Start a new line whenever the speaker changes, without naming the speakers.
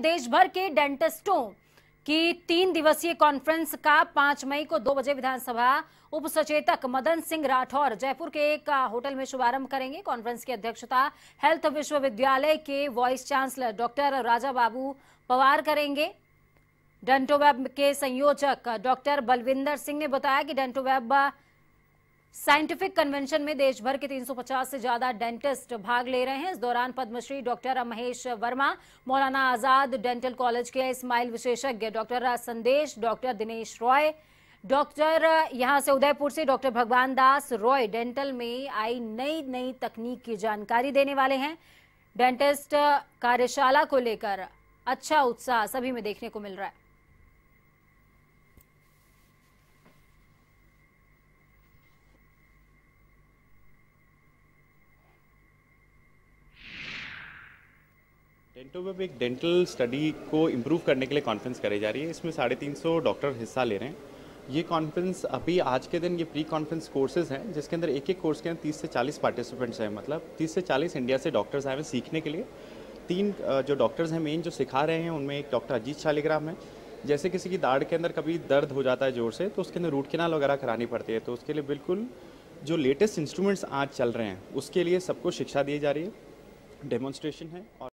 देश भर के डेंटिस्टों की तीन दिवसीय कॉन्फ्रेंस का पांच मई को दो बजे विधानसभा उप सचेतक मदन सिंह राठौर जयपुर के एक होटल में शुभारंभ करेंगे कॉन्फ्रेंस की अध्यक्षता हेल्थ विश्वविद्यालय के vice chancellor doctor Raja Babu Pawar करेंगे डेंटोवेब के संयोजक डॉक्टर बलविंदर सिंह ने बताया कि डेंटोवेब साइंटिफिक कन्वेंशन में देश भर के 350 से ज्यादा डेंटिस्ट भाग ले रहे हैं इस दौरान Padmashri doctor Mahesh Verma Maulana Azad dental college के स्माइल विशेषज्ञ doctor Sandesh doctor Dinesh Roy doctor यहां से उदयपुर से डॉक्टर भगवान दास रॉय डेंटल में आई नई नई तकनीक की जानकारी देने वाले हैं डेंटिस्ट कार्यशाला को लेकर अच्छा उत्साह सभी में देखने को मिल रहा है
डेंटोवेब एक डेंटल स्टडी को इम्प्रूव करने के लिए कॉन्फ्रेंस कराई जा रही है इसमें साढ़े तीन सौ डॉक्टर हिस्सा ले रहे हैं ये कॉन्फ्रेंस अभी आज के दिन ये प्री कॉन्फ्रेंस कोर्सेज हैं जिसके अंदर एक एक कोर्स के अंदर तीस से चालीस पार्टिसिपेंट्स हैं मतलब तीस से चालीस इंडिया से डॉक्टर्स आए हैं सीखने के लिए तीन जो डॉक्टर्स हैं मेन जो सिखा रहे हैं उनमें एक डॉक्टर अजीत शालिग्राम है जैसे किसी की दाढ़ के अंदर कभी दर्द हो जाता है जोर से तो उसके अंदर रूट किनाल वगैरह करानी पड़ती है तो उसके लिए बिल्कुल जो लेटेस्ट इंस्ट्रूमेंट्स आज चल रहे हैं उसके लिए सबको शिक्षा दी जा रही है डेमोन्स्ट्रेशन है और